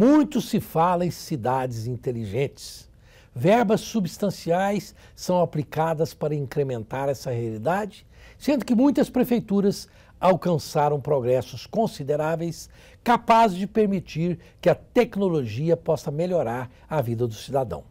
Muito se fala em cidades inteligentes. Verbas substanciais são aplicadas para incrementar essa realidade, sendo que muitas prefeituras alcançaram progressos consideráveis capazes de permitir que a tecnologia possa melhorar a vida do cidadão.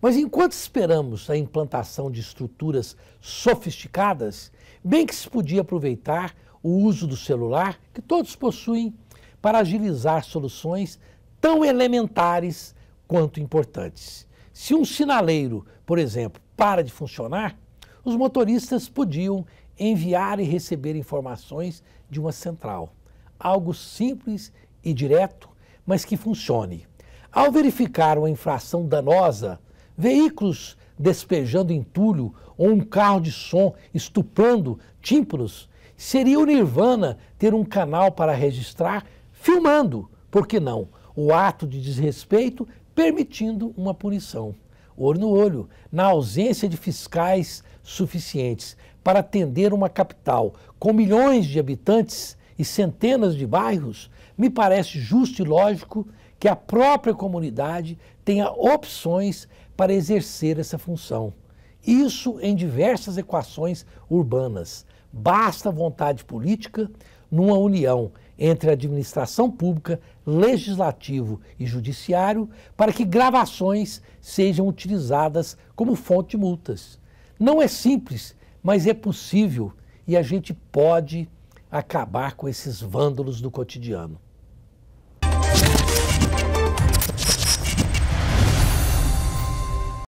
Mas enquanto esperamos a implantação de estruturas sofisticadas, bem que se podia aproveitar o uso do celular, que todos possuem, para agilizar soluções tão elementares quanto importantes. Se um sinaleiro, por exemplo, para de funcionar, os motoristas podiam enviar e receber informações de uma central. Algo simples e direto, mas que funcione. Ao verificar uma infração danosa, veículos despejando entulho ou um carro de som estuprando tímpanos, seria o Nirvana ter um canal para registrar filmando, por que não? o ato de desrespeito, permitindo uma punição. Olho no olho, na ausência de fiscais suficientes para atender uma capital com milhões de habitantes e centenas de bairros, me parece justo e lógico que a própria comunidade tenha opções para exercer essa função. Isso em diversas equações urbanas. Basta vontade política numa união entre a administração pública, legislativo e judiciário para que gravações sejam utilizadas como fonte de multas. Não é simples, mas é possível e a gente pode acabar com esses vândalos do cotidiano.